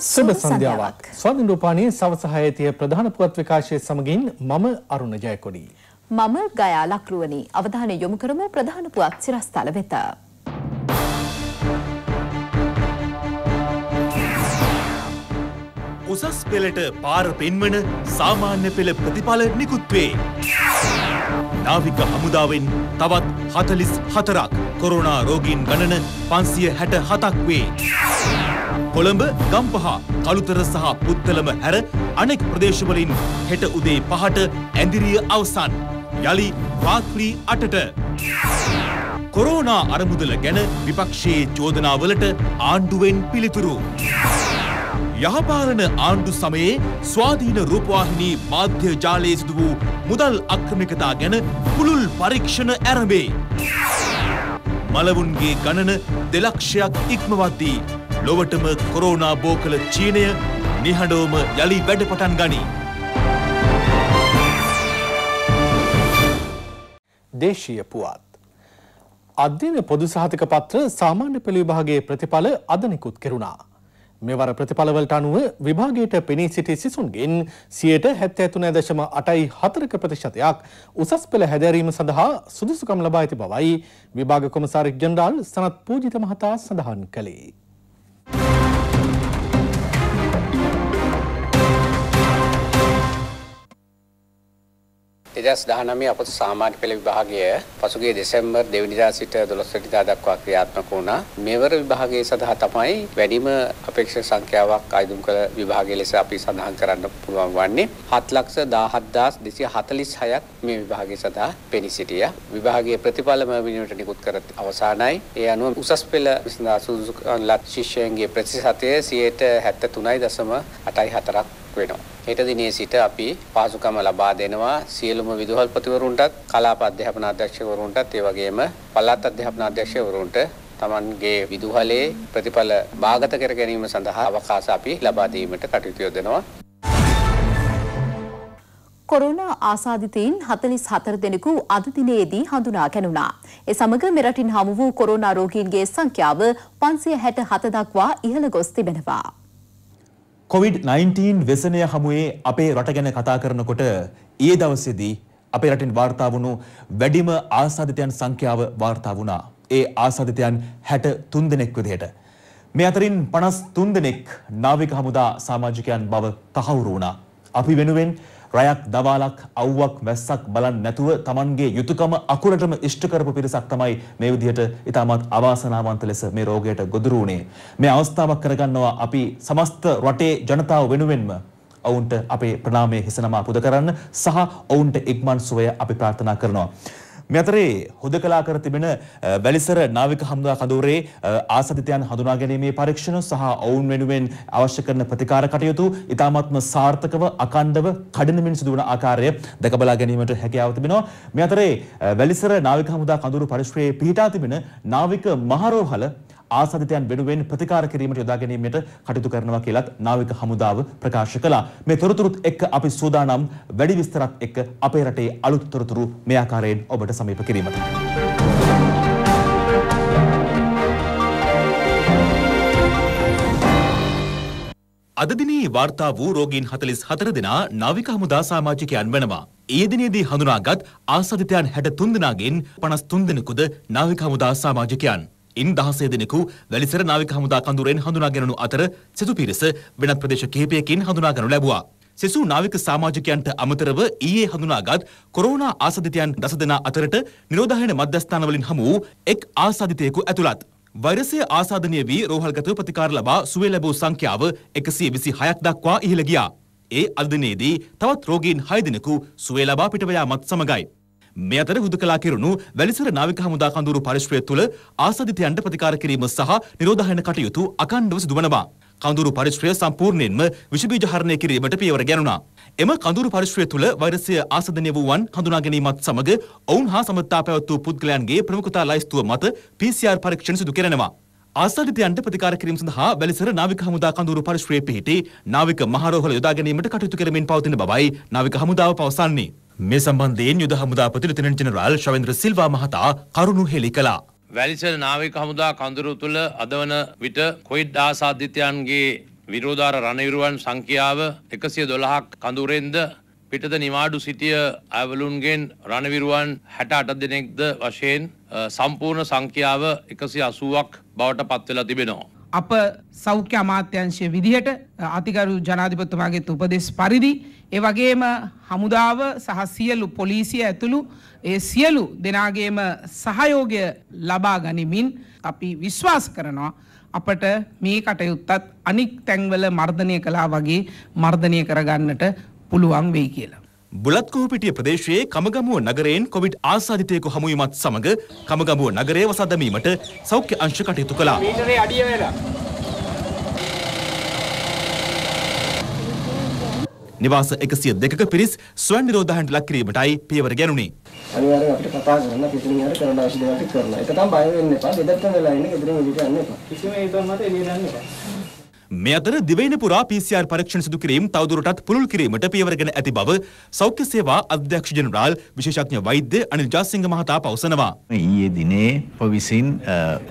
සුබ සන්ධ්‍යාවක්. ස්වාධීන රූපාණයේ සවස 6:30 ප්‍රධාන පුවත් විකාශය සමගින් මම අරුණ ජයකොඩි. මම ගයා ලක්රුවනි. අවධානය යොමු කරමු ප්‍රධාන පුවත් සිරස්තල වෙත. උසස් පෙළට පාර පෙන්වන සාමාන්‍ය පෙළ ප්‍රතිඵල නිකුත් වේ. නාවික හමුදාවෙන් තවත් 44ක් කොරෝනා රෝගීන් ගණන 567ක් වේ. කොළඹ ගම්පහ කළුතර සහ පුත්තලම හැර අනෙක් ප්‍රදේශවලින් හෙට උදේ පහට ඇඳිරිය අවසන්. යළි රාත්‍රී අටට. කොරෝනා අරමුදල ගැන විපක්ෂයේ චෝදනාවලට ආණ්ඩුවෙන් පිළිතුරු. යහපාලන ආණ්ඩු සමයේ ස්වාධීන රූපවාහිනී මාධ්‍ය ජාලයේ සිදු වූ මුදල් අක්‍රමිකතා ගැන පුළුල් පරීක්ෂණ ඇරඹේ. මලවුන්ගේ ගණන දෙලක්ෂයක් ඉක්මවද්දී ලොවටම කොරෝනා බෝ කළ චීනය නිහඬවම යළි වැඩ පටන් ගනී. දේශීය පුවත්. අධ්‍යන පොදු සහතික පත්‍ර සාමාන්‍ය පෙළ විභාගයේ ප්‍රතිඵල අද නිකුත් කෙරුණා. මෙවර ප්‍රතිඵලවලට අනුව විභාගයට පෙනී සිටි සිසුන්ගෙන් සියයට හැත්තඇතුන දශම අටයි හතරක ප්‍රතිශතයක් උසස් පෙළ හැදැරීම සඳහා සුදුසුකම් ලබා ඇති බවයි විභාග කොමසාරික් ජෙන්ඩාල් සනත් පූජිත මහතා සඳහන් කළේ. Bye. දෙදස් දහනමේ අපොත සාමාන්‍ය පෙළ විභාගය පසුගිය දෙසැම්බර් දෙවනිදා සිට දොළොස්වැනිදා දක්වා ක්‍රියාත්මක වුණා. මෙවර විභාගයේ සඳහා තමයි වැඩිම අපේක්ෂක සංඛ්‍යාවක් අයදුම් කළ විභාගය ලෙස අපි සඳහන් කරන්න පුළුවන් වන්නේ 7,17,246ක් මේ විභාගය සඳහා පෙනී සිටියා. විභාගයේ ප්‍රතිඵල මැවිනුවට නිකුත් කර අවසానයි. ඒ අනුව උසස් පෙළ සඳහා සුදුසු ලත් ශිෂ්‍යයන්ගේ ප්‍රතිශතය 73.84ක් වෙනවා. හෙට දිනේ සිට අපි පහසුකම ලබා දෙනවා සියලුම විදුහල්පතිවරුන්ටත් කලාප අධ්‍යාපන අධ්‍යක්ෂකවරුන්ටත් ඒ වගේම පළාත් අධ්‍යාපන අධ්‍යක්ෂකවරුන්ට තමන්ගේ විදුහලේ ප්‍රතිඵල භාගත කර ගැනීම සඳහා අවකාශ අපි ලබා දීමට කටයුතු යොදනවා. කොරෝනා ආසාදිතයින් 44 දෙනෙකු අද දිනේදී හඳුනා ගැනුණා. ඒ සමග මෙරටින් හමු වූ කොරෝනා රෝගීන්ගේ සංඛ්‍යාව 567 දක්වා ඉහළ ගොස් තිබෙනවා. COVID-19 වසනය හමුවේ අපේ රට ගැන කතා කරනකොට ඒ දවසේදී අපේ රටින් වාර්තා වුණු වැඩිම ආසාදිතයන් සංඛ්‍යාව වාර්තා වුණා. ඒ ආසාදිතයන් 63 දෙනෙක් විදිහට. මේ අතරින් 53 දෙනෙක් නාවික හමුදා සමාජිකයන් බව තහවුරු වුණා. අපි වෙනුවෙන් රයක් දවාලක් අවුවක් වැස්සක් බලන් නැතුව Tamanගේ යුතුයකම අකුරටම ඉෂ්ට කරපු පිරිසක් තමයි මේ විදිහට ඊටමත් අවාසනාවන්ත ලෙස මේ රෝගයට ගොදුරු වුණේ. මේ අවස්ථාවක් කරගන්නවා අපි සමස්ත රටේ ජනතාව වෙනුවෙන්ම ඔවුන්ට අපේ ප්‍රණාමය හිසනමා පුද කරන්න සහ ඔවුන්ට ඉක්මන් සුවය අපි ප්‍රාර්ථනා කරනවා. මේ අතරේ හුදකලා කර තිබෙන වැලිසර නාවික හමුදා කඳවුරේ ආසදිතයන් හඳුනා ගැනීමේ පරීක්ෂණ සහ ඔවුන් වෙනුවෙන් අවශ්‍ය කරන ප්‍රතිකාර කටයුතු ඉතාමත්ම සාර්ථකව අකණ්ඩව කඩනමින් සිදු වන ආකාරය දැක බලා ගැනීමට හැකියාව තිබෙනවා. මේ අතරේ වැලිසර නාවික හමුදා කඳවුරු පරිශ්‍රයේ පිහිටා තිබෙන නාවික මහරෝහල ආසාදිතයන් වෙනුවෙන් ප්‍රතිකාර කිරීමට යොදා ගැනීමට කටයුතු කරනවා කියලත් නාවික හමුදාව ප්‍රකාශ කළා. මේ තොරතුරුත් එක්ක අපි සූදානම් වැඩි විස්තරත් එක්ක අපේ රටේ අලුත් තොරතුරු මේ ආකාරයෙන් ඔබට සමීප කිරීමට. අද දිනේ වාර්තා වූ රෝගීන් 44 දෙනා නාවික හමුදා සමාජිකයන් වෙනවා. ඊයේ දිනේදී හඳුනාගත් ආසාදිතයන් 63 දෙනාගෙන් 53 දෙනෙකුද නාවික හමුදා සමාජිකයන්. ඉන් දහසේ දෙනෙකු වැලිසර නාවික හමුදා කඳුරෙන් හඳුනාගැනුණු අතර සෙසු පිරිස වෙනත් ප්‍රදේශ කිහිපයකින් හඳුනාගනු ලැබුවා. සෙසු නාවික සාමාජිකයන්ට අමතරව ඊයේ හඳුනාගත් කොරෝනා ආසාදිතයන් දසදෙනා අතරට නිරෝධායන මධ්‍යස්ථානවලින් හමු වූ එක් ආසාදිතයෙකු ඇතුළත්. වෛරසය ආසාධනය වී රෝහල්ගතව ප්‍රතිකාර ලබා සුවේ ලැබූ සංඛ්‍යාව එකසිය විසි හයක් දක්වා ඉහළ ගියා. ඒ අදදිනේදී තවත් රෝගීන් හයදිනකු සුවේ ලබා පිටවයා මත් සමඟයි. මේ අතර හුදකලා කිරුණු වැලිසර නාවික හමුදා කඳවුරු පරිශ්‍රය තුළ ආසාදිතයන්ට ප්‍රතිකාර කිරීම සහ නිරෝධායන කටයුතු අකණ්ඩව සිදුවනවා. කඳුරු පරිශ්‍රය සම්පූර්ණයෙන්ම විෂබීජ හරණය කිරීමට පියවර ගැනුණා. එම කඳුරු පරිශ්‍රය තුළ වෛරසය ආසදනය වූවන් හඳුනා ගැනීමත් සමග ඔවුන් හා සමත්තා පැවැත් වූ පුද්ගලයන්ගේ ප්‍රමුඛතා ලයිස්තුව මත PCR පරීක්ෂණ සිදු කරනවා. ආසාදිතයන්ට ප්‍රතිකාර කිරීම සඳහා බැලිසර නාවික හමුදා කඳුරු පරිශ්‍රයේ පිහිටි නාවික මහරෝහල යොදා ගැනීමට කටයුතු කරමින් පවතින බවයි නාවික හමුදාව පවසන්නේ. මේ සම්බන්ධයෙන් යුද හමුදා ප්‍රතිරතින ජනරාල් ශවේන්ද්‍ර සිල්වා මහතා කරුණු හෙළි කළා. වැලිසර නාවික හමුදා කඳුරු තුළ අදවන විට කොයිඩ් ආසාධිතයන්ගේ විරෝධාර රණවිරුවන් සංඛ්‍යාව එකසිය දොළහක් කඳුරෙන්ද පිටද නිවාඩු සිටිය ඇවලුන්ගෙන් රණවිරුවන් හැට අට දෙනෙක්ද වශයෙන් සම්පූර්ණ සංඛ්‍යාව එකසි අසුවක් බවට පත්වෙලා තිබෙනවා. අප සෞඛ්‍ය අමාත්‍යංශය විදිහට අතිකරු ජනාධිපතුමාගේ උපදෙස් පරිදි ඒ වගේම හමුදාව සහ සියලු පොලිසිය ඇතුළු ඒ සියලු දෙනාගේම සහයෝගය ලබා ගනිමින් අපි විශ්වාස කරනවා අපට මේ කටයුත්තත් අනික් තැන්වල මර්ධනය කළා වගේ මර්ධනය කරගන්නට පුළුවන් වෙයි කියලා බුලත්කෝපිටිය ප්‍රදේශයේ කමගමුව නගරයෙන් කොවිඩ් ආසාධිතයෙකු හමුවීමත් සමග කමගමුව නගරය වසා දැමීමට සෞඛ්‍ය අංශ කටයුතු කළා. මීටරේ අඩිය වෙලා. නිවාස 102ක පිරිස් ස්වයං නිරෝධායනට ලක් කිරීමටයි පියවර ගැනුණේ. අනිවාර්යෙන් අපිට කතා කරන්න කිසිම විදිහකට කරන්න අවශ්‍ය දේවල් කරන්න. ඒක තමයි බය වෙන්න එපා. බෙදත්තම වෙලා ඉන්න ගෙදරින් එළියට යන්න එපා. කිසිම හේතුවක් නැත එළියට යන්න එපා. මේ අතර දිවයින පුරා PCR පරීක්ෂණ සිදු කිරීම තවදුරටත් පුළුල් කිරීමට පියවරගෙන ඇති බව සෞඛ්‍ය සේවා අධ්‍යක්ෂ ජෙනරාල් විශේෂඥ වෛද්‍ය අනිල් ජාසිංහ මහතා පවසනවා. ඊයේ දිනේ පොවිසින්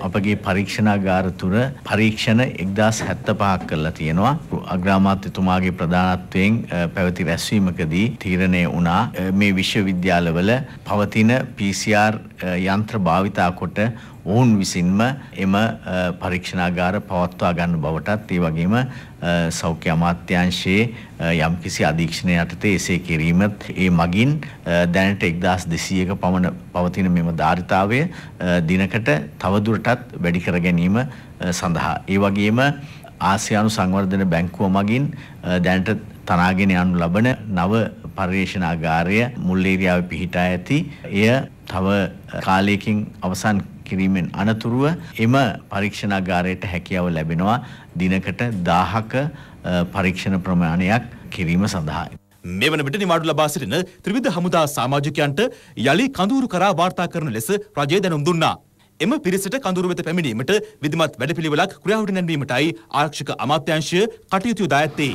අපගේ පරීක්ෂණාගාර තුර පරීක්ෂණ 1075ක් කරලා තියෙනවා. අග්‍රාමාත්‍යතුමාගේ ප්‍රධානත්වයෙන් පැවති රැස්වීමකදී තීරණය වුණා මේ විශ්වවිද්‍යාලවල පවතින PCR යන්ත්‍ර භාවිතා කොට ඔවුන් විසින්ම එම පරීක්ෂණාගාර පවත්වා ගන්න බවටත් ඒ වගේම සෞඛ්‍ය අමාත්‍යංශයේ යම්කිසි අධීක්ෂණය යටතේ එසේ කිරීමත් ඒ මගින් දැනට 1200ක පමණ පවතින මෙම ධාරිතාවය දිනකට තවදුරටත් වැඩි කර ගැනීම සඳහා ඒ වගේම ආසියානු සංවර්ධන බැංකුව මගින් දැනට තනාගෙන යනු ලබන නව පර්යේෂණාගාරය මුල්ලේරියාව පිහිටා ඇති එය තව කාලයකින් අවසන් කිරීමෙන් අනතුරුව එම පරීක්ෂණාගාරයට හැකියාව ලැබෙනවා දිනකට 1000ක පරීක්ෂණ ප්‍රමාණයක් කිරීම සඳහා. මේ වන විට නිවාඩු ලබා සිටින ත්‍රිවිධ හමුදා සමාජිකයන්ට යළි කඳවුරු කරා වාර්තා කරන ලෙස රජය දැනුම් දුන්නා. එම පිරිසට කඳවුරු වෙත පැමිණීමට විධිමත් වැඩපිළිවෙලක් ක්‍රියාවට නැන්වීමටයි ආරක්ෂක අමාත්‍යාංශය කටයුතු යොදා ඇත්තේ.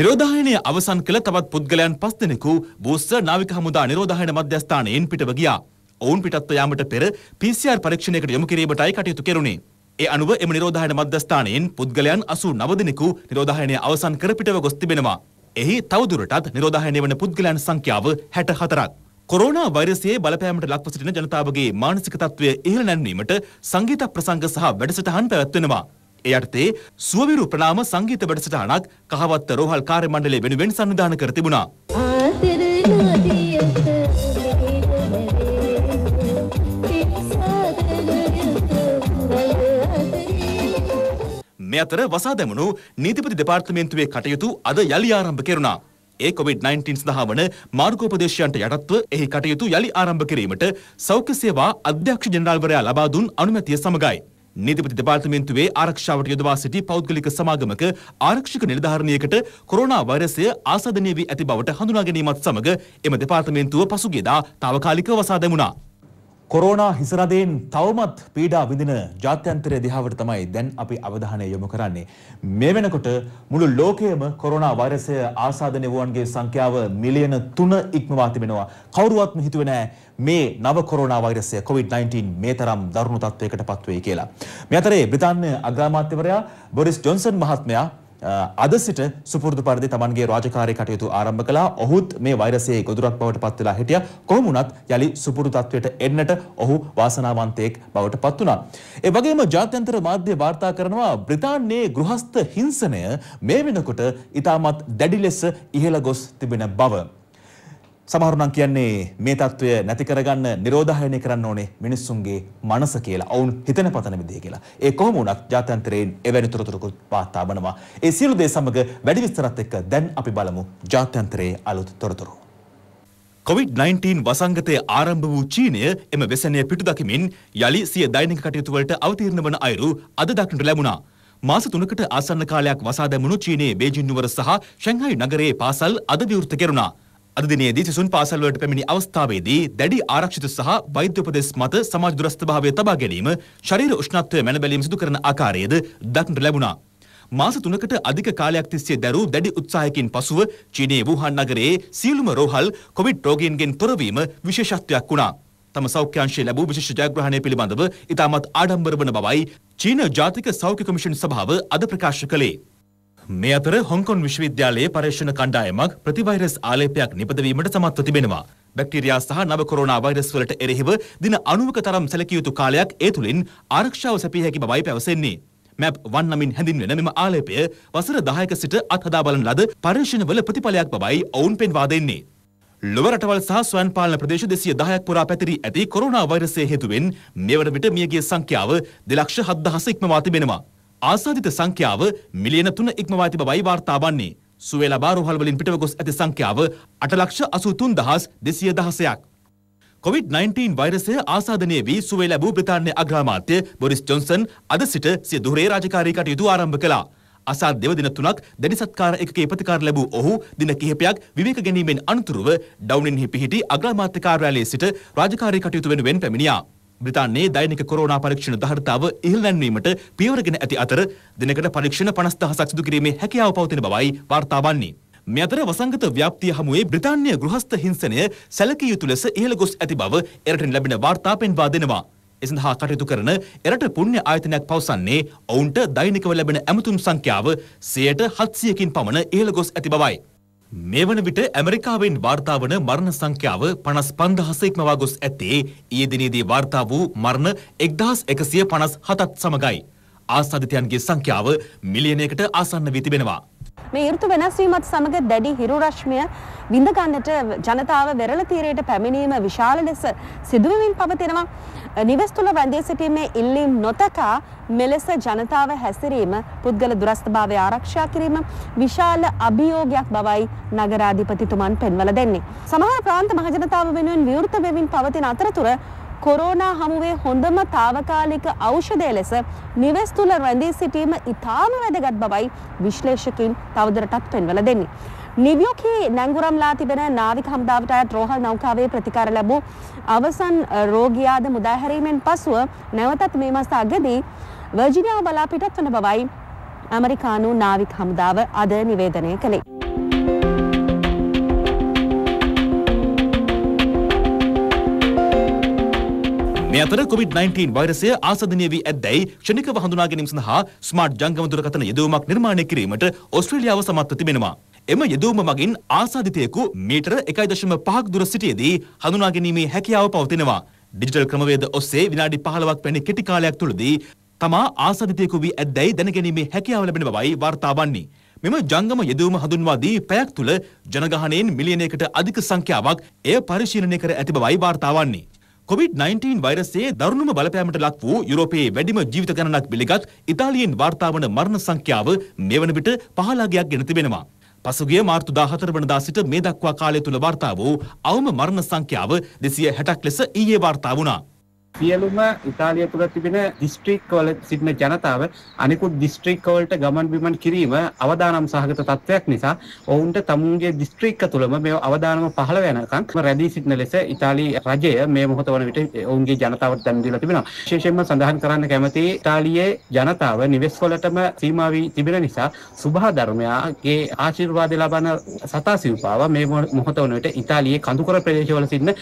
නිරෝධායනය අවසන් කළ තවත් පුද්ගලයන් පස් දෙනෙකු බෝස්ස නාවික හමුදා නිරෝධායන මධ්‍යස්ථානයෙන් පිටව ගියා. ඔවුන් පිටත්ව යාමට පෙර PCR පරීක්ෂණයකට යොමු කිරීමටයි කටයුතු කෙරුණේ. ඒ අනුව එම නිරෝධායන මධ්‍යස්ථානයෙන් පුද්ගලයන් 89 දෙනෙකු නිරෝධායනය අවසන් කර පිටව ගොස් තිබෙනවා. එහි තවදුරටත් නිරෝධායනය වන පුද්ගලයන් සංඛ්‍යාව 64ක්. කොරෝනා වෛරසයේ බලපෑමට ලක්ව සිටින ජනතාවගේ මානසික තත්ත්වය ඉහළ නැන්වීමට සංගීත ප්‍රසංග සහ වැඩසටහන් පැවැත්වෙනවා. ඒ යටතේ සුවවිරු ප්‍රනාම සංගීත වැඩසටහනක් කහවත්ත රෝහල් කාර්ය මණ්ඩලය වෙනුවෙන් සංවිධානය කර තිබුණා. මේ අතර වසා දැමුණු නීතිපති දෙපාර්තමේන්තුවේ කටයුතු අද යළි ආරම්භ කෙරුණා. ඒ කොවිD-19 සඳහා වන මාර්ගෝපදේශයන්ට යටත්ව එහි කටයුතු යළි ආරම්භ කිරීමට සෞඛ්‍ය සේවා අධ්‍යක්ෂ ජනරාල්වරයා ලබා දුන් අනුමැතිය සමගයි. නීතිපති දෙපාර්තමේන්තුවේ ආරක්ෂාවට යොදවා සිටි පෞද්ගලික සමාගමක ආරක්ෂක නිලධාරණියකට කොරෝනා වෛරසය ආසාදනය වී ඇති බවට හඳුනා ගැනීමත් සමග එම දෙපාර්තමේන්තුව පසුගියදා తాවකාලිකව වසා දැමුණා. කොරෝනා හිසරදයෙන් තවමත් පීඩා විඳින ජාත්‍යන්තරය දිහාවට තමයි දැන් අපි අවධානය යොමු කරන්නේ. මේ වෙනකොට මුළු ලෝකයේම කොරෝනා වෛරසය ආසාදනය වුවන්ගේ සංඛ්‍යාව මිලියන 3 ඉක්මවා තිබෙනවා. කවුරුවත්ම හිතුවේ නැහැ මේ නව කොරෝනා වෛරසය COVID-19 මේ තරම් දරුණු තත්වයකට පත්වෙයි කියලා. මේ අතරේ බ්‍රිතාන්‍ය අග්‍රාමාත්‍යවරයා බොරිස් ජොන්සන් මහත්මයා අද සිට සුපුරුදු පරිදි තමන්ගේ රාජකාරී කටයුතු ආරම්භ කළා. ඔහුත් මේ වෛරසයේ ගොදුරක් බවට පත් වෙලා හිටියා. කොහොම වුණත් යලි සුපුරුදු තත්වයට එන්නට ඔහු වාසනාවන්තයෙක් බවට පත් වුණා. ඒ වගේම ජාත්‍යන්තර මාධ්‍ය වාර්තා කරනවා බ්‍රිතාන්‍යයේ ගෘහස්ත හිංසනය මේ වෙනකොට ඉතාමත් දැඩි ලෙස ඉහළ ගොස් තිබෙන බව. සමහරුනම් කියන්නේ මේ தত্ত্বය නැති කරගන්න නිරෝධායනය කරන්න ඕනේ මිනිස්සුන්ගේ මනස කියලා. ඔවුන් හිතන පතන විදිය කියලා. ඒ කොහොම වුණත් ජාත්‍යන්තරයෙන් එවැනි තොරතුරුකුත් පාත්තා බනවා. ඒ සියලු දේ සමග වැඩි විස්තරත් එක්ක දැන් අපි බලමු ජාත්‍යන්තරයේ අලුත් තොරතුරු. COVID-19 වසංගතය ආරම්භ වූ චීනය එම වෙසනය පිටුදකිමින් යළි සිය දෛනික කටයුතු වලට අවතීර්ණ වන අයුරු අද දක්නට ලැබුණා. මාස තුනකට ආසන්න කාලයක් වසා දැමුණු චීනයේ බේජින් නුවර සහ ෂැංහයි නගරයේ පාසල් අද විවෘත කෙරුණා. අද දිනයේදී සිසුන් පාසල් වලට පැමිණි අවස්ථාවේදී දැඩි ආරක්ෂිත සහ වෛද්‍ය උපදෙස් මත සමාජ දුරස්ථභාවය තබා ගැනීම ශරීර උෂ්ණත්වය මැන බැලීම සිදු කරන ආකාරයේද දක්නට ලැබුණා. මාස තුනකට අධික කාලයක් තිස්සේ දැරූ දැඩි උත්සාහයකින් පසුව චීනයේ වූහාන් නගරයේ සියලුම රෝහල් කොවිඩ් රෝගීන්ගෙන් තොරවීම විශේෂත්වයක් වුණා. තම සෞඛ්‍යංශයේ ලැබූ විශේෂ ජයග්‍රහණය පිළිබඳව ඉතාමත් ආඩම්බර වන බවයි චීන ජාතික සෞඛ්‍ය කොමිෂන් සභාව අද ප්‍රකාශ කළේ. මේ අතර හොංකොන් විශ්වවිද්‍යාලයේ පර්යේෂණ කණ්ඩායමක් ප්‍රතිවෛරස් ආලේපයක් නිපදවීමට සමත්ව තිබෙනවා. බැක්ටීරියා සහ නව කොරෝනා වෛරස් වලට එරෙහිව දින 90ක තරම් සැලකිය යුතු කාලයක් ඒ තුලින් ආරක්ෂාව සැපිය හැකි බවයි පැවසෙන්නේ. මැප් වන් නමින් හැඳින්වෙන මෙම ආලේපය වසර 10ක සිට අත්හදා බලන ලද පර්යේෂණවල ප්‍රතිඵලයක් බවයි ඔවුන් පෙන්වා දෙන්නේ. ලොව රටවල් සහ ස්වයන් පාලන ප්‍රදේශ 210ක් පුරා පැතිරී ඇති කොරෝනා වෛරසය හේතුවෙන් මෙවර විට මියගිය සංඛ්‍යාව 2,07,000 ඉක්මවා තිබෙනවා. ආසාධිත සංඛ්‍යාව මිලියන තුන ඉක්මවා ඇති බවයි වාර්තා වන්නේ. සුවේ ලබා රෝහල් වලින් පිටව ගොස් ඇති සංඛ්‍යාව අට ලක්ෂ අසූතුන් දහස් දෙසිය දහසයක්. COVID-19 වෛරසය ආසාධනය වී සුවේ ලැබූ බ්‍රතාන්‍ය අග්‍රාමාත්‍ය බොරිස් ජොන්සන් අද සිට සිය දුරේ රාජකාරී කටයුතු ආරම්භ කළා. අසා දෙව දින තුනක් දැඩි සත්කාර එකකේ ප්‍රතිකාර ලැබූ ඔහු දින කිහිපයක් විවේක ගැනීමෙන් අනතුරුව ඩවුනින්හි පිහිටි අග්‍රාමාත්‍ය කාර්යාලයේ සිට රාජකාරී කටයුතු වෙනුවෙන් පැමිණියා. බ්‍රතාන්නේ දෛනික කොරෝනා පරීක්ෂණ ධාරතාව ඉහළ නැන්වීමට පියවරගෙන ඇති අතර දිනකට පරීක්ෂණ 50000ක් සිදු කිරීමේ හැකියාව පවතින බවයි වාර්තා වන්නේ. මේ අතර වසංගත ව්‍යාප්තිය හමුවේ බ්‍රිතාන්‍ය ගෘහස්ථ හිංසනය සැලකිය යුතු ලෙස ඉහළ ගොස් ඇති බව එරටින් ලැබෙන වාර්තා පෙන්වා දෙනවා. එසඳහා කටයුතු කරන එරට පුණ්‍ය ආයතනයක් පවසන්නේ ඔවුන්ට දෛනිකව ලැබෙන ඇමතුම් සංඛ්‍යාව 100ට 700කින් පමණ ඉහළ ගොස් ඇති බවයි. මේ වන විට ඇමරිකාවෙන් වාර්තාාවන මරණ සංඛ්‍යාව පනස් පන්දහසෙක්මවා ගොස් ඇත්තේ ඒ දිනේදී වාර්තා වූ මරණ එක්දහස් එකසිය පනස් හතත් සමඟයි. ආසාධිතයන්ගේ සංඛ්‍යාව මිලියනයකට ආසන්න වී තිබෙනවා. මේ ඍතු වෙනස් වීමත් සමග දැඩි හිරු රශ්මිය විඳ ගන්නට ජනතාව වෙරළ තීරයට පැමිණීම විශාල ලෙස සිදුවෙමින් පවතිනවා. නිවෙස් තුළ රැඳී සිටීමේ ඉල්ලීම් නොතකා මෙලෙස ජනතාව හැසිරීම පුද්ගල දුරස්ථභාවය ආරක්ෂා කිරීම විශාල අභියෝගයක් බවයි නගරාධිපතිතුමන් පෙන්වල දෙන්නේ. සමහර ප්‍රාන්ත මහජනතාව වෙනුවෙන් විවෘත වෙමින් පවතින අතරතුර කොරෝනා හමුවේ හොඳම තාවකාලික ඖෂධය ලෙස නිවෙස් තුළ රැඳී සිටීම ඉතාම වැදගත් බවයි විශ්ලේෂකින් තවදුරටත් පෙන්වල දෙන්නේ. නිවියෝකි නැංගුරම්ලා තිබෙන නාවික හමුදාවට අයත් රෝහල් නෞකාවේ ප්‍රතිකාර ලැබූ අවසන් රෝගියාද මුදාහැරීමෙන් පසුව නැවතත් මේ මස අගදී වර්ජිනියාව බලා පිටත් වන බවයි ඇමරිකානු නාවික හමුදාව අද නිවේදනය කළේ. මේ අතර COVID-19 වෛරසය ආසදනය වී ඇත්දැයි ක්ෂණිකව හඳුනා ගැනීම සඳහා ස්මාර්ට් ජංගම දුරකථන යෙදවීමක් නිර්මාණය කිරීමට ඔස්ට්‍රේලියාව සමත්ව තිබෙනවා. එම යෙදවීම මගින් ආසාදිතයෙකු මීටර 1.5ක් දුර සිටියේදී හඳුනා ගැනීමේ හැකියාව පවතිනවා. ඩිජිටල් ක්‍රමවේද ඔස්සේ විනාඩි 15ක් වැනි කෙටි කාලයක් තුළදී තමා ආසාදිතයෙකු වී ඇත්දැයි දැනගැනීමේ හැකියාව ලැබෙන බවයි වාර්තා වන්නේ. මෙම ජංගම යෙදවීම හඳුන්වා දී පැයක් තුළ ජනගහනයෙන් මිලියනයකට අධික සංඛ්‍යාවක් එය පරිශීලනය කර ඇති බවයි වාර්තා වන්නේ. කොවිD-19 වෛරසයේ දරුණුම බලපෑමට ලක් වූ යුරෝපයේ වැඩිම ජීවිත ගණනක් පිළිගත් ඉතාලියෙන් වාර්තාවන මරණ සංඛ්‍යාව මෙවන විට 15ක් ගෙන තිබෙනවා. පසුගිය මාර්තු 14 වනදා සිට මේ දක්වා කාලය තුල වාර්තා වූ අවම මරණ සංඛ්‍යාව 260ක් ලෙස ඊයේ වාර්තා වුණා. සියලුම ඉතාලිය තුළ තිබෙන දිස්ත්‍රික්වල සිටින ජනතාව අනිකුත් දිස්ත්‍රික්වලට ගමන් බිමන් කිරීම අවදානම් සහගත තත්ත්වයක් නිසා ඔවුන්ට තමුන්ගේ දිස්ත්‍රික්ක තුළම මේ අවදානම පහළ වෙනකම් රැඳී සිටින ලෙස ඉතාලි රජය මේ මොහොත වන විට ඔවුන්ගේ ජනතාවට දැන් දීලා තිබෙනවා. විශේෂයෙන්ම සඳහන් කරන්න කැමති ඉතාලියේ ජනතාව නිවෙස්වලටම සීමා වී තිබෙන නිසා සුභා ධර්මයාගේ ආශිර්වාද ලබන සතා සිව්පාව මේ මොහොත වන විට ඉතාලියේ කඳුකර ප්‍රදේශවල සිටින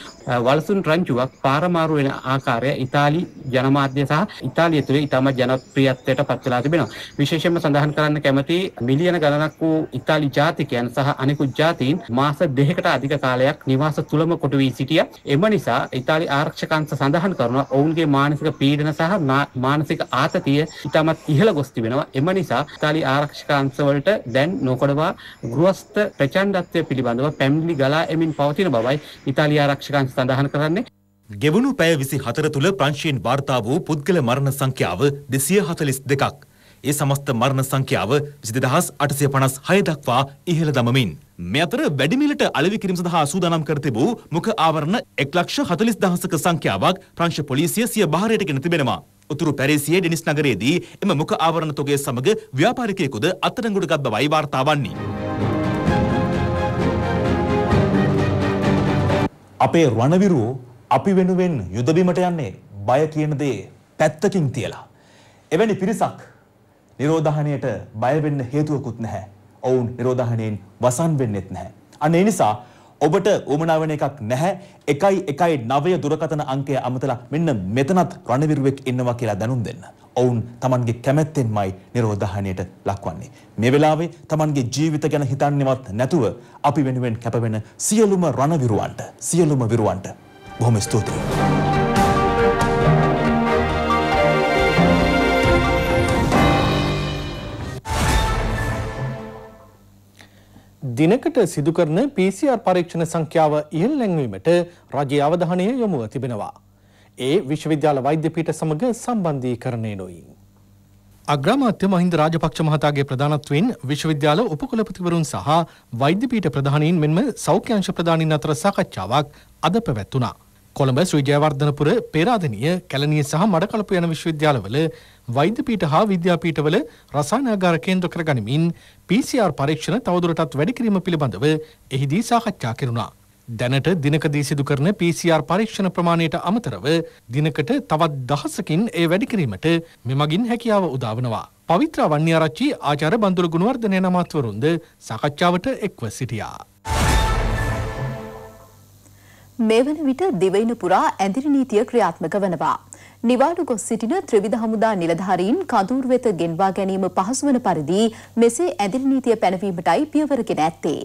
වලසුන් රංචුවක් පාරමාරු වෙන ආකාරය ආකාරය ඉතාලි ජනමාධ්‍ය සහ ඉතාලිය තුළ ඉතාම ජනප්‍රියත්වයට පත් වෙලා තිබෙනවා. විශේෂයෙන්ම සඳහන් කරන්න කැමති මිලියන ගණනක් වූ ඉතාලි ජාතිකයන් සහ අනෙකුත් ජාතීන් මාස දෙකකට අධික කාලයක් නිවාස තුලම කොටු වී සිටිය. එම නිසා ඉතාලි ආරක්ෂකංශ සඳහන් කරනවා ඔවුන්ගේ මානසික පීඩන සහ මානසික ආතතිය ඉතාමත් ඉහළ ගොස් තිබෙනවා. එම නිසා ඉතාලි ආරක්ෂකංශ වලට දැන් නොකොඩවා ගෘහස්ත ප්‍රචණ්ඩත්වය පිළිබඳව පැමිණි ගලා එමින් පවතින බවයි ඉතාලිය ආරක්ෂකංශ සඳහන් කරන්නේ ගෙවුණු පැය විසි හතර තුළ ප්‍රංශයෙන් වාර්තා වූ පුද්ගල මරණ සංඛ්‍යාව දෙසිය හතලිස් දෙකක්. ඒ සමස්ත මරණ සංඛ්‍යාව විසිදහස් අටසය පනස් හය දක්වා ඉහළ දමමින්. මෙ අතර වැඩිමිලට අලවි කිරීම සඳහා සූදානම් කර තිබූ මුඛ ආවරණ එක්ලක්ෂ හතලිස් දහසක සංඛ්‍යාවක් ප්‍රංශ පොලිසිය සිය භාරයට ගෙන තිබෙනවා. උතුරු පැරිසියේ ඩෙනිස් නගරයේදී එම මුඛ ආවරණ තොගය සමග ව්‍යාපාරිකයෙකුද අත්අඩංගුවට ගත් බවයි වාර්තා වන්නේ. අපේ රණවිරුවෝ අපි වෙනුවෙන් යුදබිමට යන්නේ බය කියන දේ පැත්තකින් තියලා. එවැනි පිරිසක් නිරෝධහනයට බය වෙන්න හේතුවකුත් නැහැ. ඔවුන් නිරෝධහනයෙන් වසන් වෙන්නෙත් නැහැ. අන්න ඒ නිසා ඔබට උමනා වෙන එකක් නැහැ. 119 දුරකථන අංකය අමතලා මෙන්න මෙතනත් රණවිරුවෙක් ඉන්නවා කියලා දැනුම් දෙන්න. ඔවුන් Tamanගේ කැමැත්තෙන්මයි නිරෝධහණයට ලක්වන්නේ. මේ වෙලාවේ Tamanගේ ජීවිත ගැන හිතන්නේවත් නැතුව අපි වෙනුවෙන් කැපවෙන සියලුම රණවිරුවන්ට සියලුම විරුවන්ට බොහොම ස්තුතියි. දිනකට සිදුකරන PCR පරීක්ෂණ සංඛ්‍යාව ඉහළ නැංවීමට රජයේ අවධානය යොමුව තිබෙනවා. ඒ විශ්වවිද්‍යාල වෛද්‍ය පීඨ සමග සම්බන්ධීකරණය නොයි. අග්‍රාමාත්‍ය මහින්ද රාජපක්ෂ මහතාගේ ප්‍රධානත්වයෙන් විශ්වවිද්‍යාල උපකුලපතිවරුන් සහ වෛද්‍ය පීඨ ප්‍රධානීන් මෙන්ම සෞඛ්‍ය අංශ ප්‍රධානීන් අතර සාකච්ඡාවක් අද පැවැත්වුණා. කොළඹ ශ්‍රීජයවර්ධනපුර පේරාදෙනිය කැලණිය සහ මඩකලපු යන විශ්වවිද්‍යාලවල වෛද්‍ය පීඨ හා විද්‍යාපීඨවල රසායනාගාර කේන්ද්‍ර කරගනිමින් PCR පරීක්ෂණ තවදුරටත් වැඩි කිරීම පිළිබඳව එහිදී සාකච්ඡා කෙරුණා. දැනට දිනකදී සිදු කරන PCR පරීක්ෂණ ප්‍රමාණයට අමතරව දිනකට තවත් දහසකින් ඒ වැඩි කිරීමට මෙමගින් හැකියාව උදාවනවා. පවිත්‍ර වන්‍යාරච්චි ආචාර්ය බන්දුල ගුණවර්ධන නමත්වරුන්ද සාකච්ඡාවට එක්ව සිටියා. මේ වන විට දිවයින පුරා ඇඳිරි නීතිය ක්‍රියාත්මක වනවා. නිවාඩු ගොස් සිටින ත්‍රිවිධ හමුදා නිලධාරීන් කඳවුර වෙත ගෙන්වා ගැනීම පහසු වන පරිදි මෙසේ ඇඳිරි නීතිය පැනවීමටයි පියවරගෙන ඇත්තේ.